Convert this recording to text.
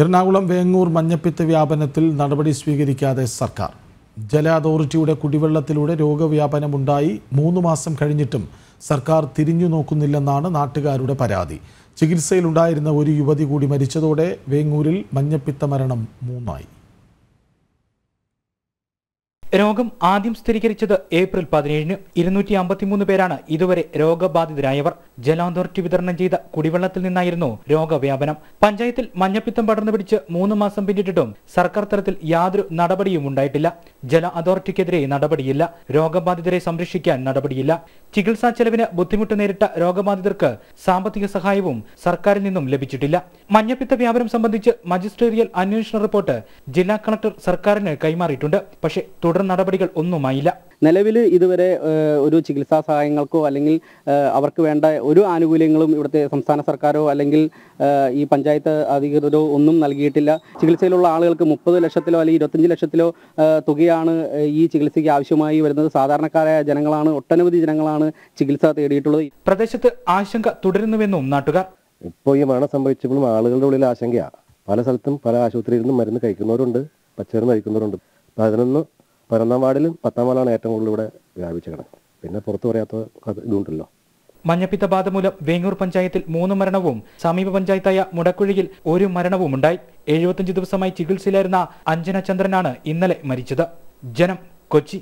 എറണാകുളം വേങ്ങൂർ മഞ്ഞപ്പിത്ത വ്യാപനത്തിൽ നടപടി സ്വീകരിക്കാതെ സർക്കാർ ജല അതോറിറ്റിയുടെ കുടിവെള്ളത്തിലൂടെ രോഗവ്യാപനമുണ്ടായി മൂന്ന് മാസം കഴിഞ്ഞിട്ടും സർക്കാർ തിരിഞ്ഞു നോക്കുന്നില്ലെന്നാണ് നാട്ടുകാരുടെ പരാതി ചികിത്സയിലുണ്ടായിരുന്ന ഒരു യുവതി കൂടി മരിച്ചതോടെ വേങ്ങൂരിൽ മഞ്ഞപ്പിത്ത മരണം മൂന്നായി രോഗം ആദ്യം സ്ഥിരീകരിച്ചത് ഏപ്രിൽ പതിനേഴിന് ഇരുന്നൂറ്റി അമ്പത്തിമൂന്ന് പേരാണ് ഇതുവരെ രോഗബാധിതരായവർ ജല അതോറിറ്റി വിതരണം ചെയ്ത കുടിവെള്ളത്തിൽ നിന്നായിരുന്നു രോഗവ്യാപനം പഞ്ചായത്തിൽ മഞ്ഞപ്പിത്തം പടർന്നു പിടിച്ച് മൂന്ന് മാസം പിന്നിട്ടിട്ടും സർക്കാർ തലത്തിൽ യാതൊരു നടപടിയും ഉണ്ടായിട്ടില്ല ജല അതോറിറ്റിക്കെതിരെ നടപടിയില്ല രോഗബാധിതരെ സംരക്ഷിക്കാൻ നടപടിയില്ല ചികിത്സാ ചെലവിന് ബുദ്ധിമുട്ട് നേരിട്ട രോഗബാധിതർക്ക് സാമ്പത്തിക സഹായവും സർക്കാരിൽ നിന്നും ലഭിച്ചിട്ടില്ല മഞ്ഞപ്പിത്ത വ്യാപനം സംബന്ധിച്ച് മജിസ്ട്രേറിയൽ അന്വേഷണ റിപ്പോർട്ട് ജില്ലാ കളക്ടർ സർക്കാരിന് കൈമാറിയിട്ടുണ്ട് പക്ഷേ തുടർ തുടർ നടപടികൾ ഒന്നുമായില്ല നിലവിൽ ഇതുവരെ ഒരു ചികിത്സാ സഹായങ്ങൾക്കോ അല്ലെങ്കിൽ അവർക്ക് വേണ്ട ഒരു ആനുകൂല്യങ്ങളും ഇവിടുത്തെ സംസ്ഥാന സർക്കാരോ അല്ലെങ്കിൽ ഈ പഞ്ചായത്ത് അധികൃതരോ ഒന്നും നൽകിയിട്ടില്ല ചികിത്സയിലുള്ള ആളുകൾക്ക് മുപ്പത് ലക്ഷത്തിലോ അല്ലെങ്കിൽ ഇരുപത്തഞ്ച് ലക്ഷത്തിലോ തുകയാണ് ഈ ചികിത്സയ്ക്ക് ആവശ്യമായി വരുന്നത് സാധാരണക്കാരായ ജനങ്ങളാണ് ഒട്ടനവധി ജനങ്ങളാണ് ചികിത്സ തേടിയിട്ടുള്ളത് പ്രദേശത്ത് ആശങ്ക തുടരുന്നുവെന്നും നാട്ടുകാർ ഇപ്പോൾ ഈ മരണം സംഭവിച്ചപ്പോഴും ആളുകളുടെ ഉള്ളിൽ ആശങ്കയാണ് പല സ്ഥലത്തും പല ആശുപത്രിയിൽ നിന്നും മരുന്ന് കഴിക്കുന്നവരുണ്ട് പച്ചമരുന്ന് കഴിക്കുന്നവരുണ്ട് അപ്പം അതിനൊന്നും പതിനൊന്നാം വാർഡിലും പത്താം വാർഡിലാണ് ഏറ്റവും കൂടുതൽ ഇവിടെ വ്യാപിച്ചു കിടക്കുന്നത് പിന്നെ പുറത്തു പറയാത്ത ഇതുണ്ടല്ലോ മഞ്ഞപ്പിത്ത ബാധ മൂലം വേങ്ങൂർ പഞ്ചായത്തിൽ മൂന്ന് മരണവും സമീപ പഞ്ചായത്തായ മുടക്കുഴിയിൽ ഒരു മരണവും ഉണ്ടായി എഴുപത്തിയഞ്ച് ദിവസമായി ചികിത്സയിലായിരുന്ന അഞ്ജന ചന്ദ്രനാണ് ഇന്നലെ മരിച്ചത് ജനം കൊച്ചി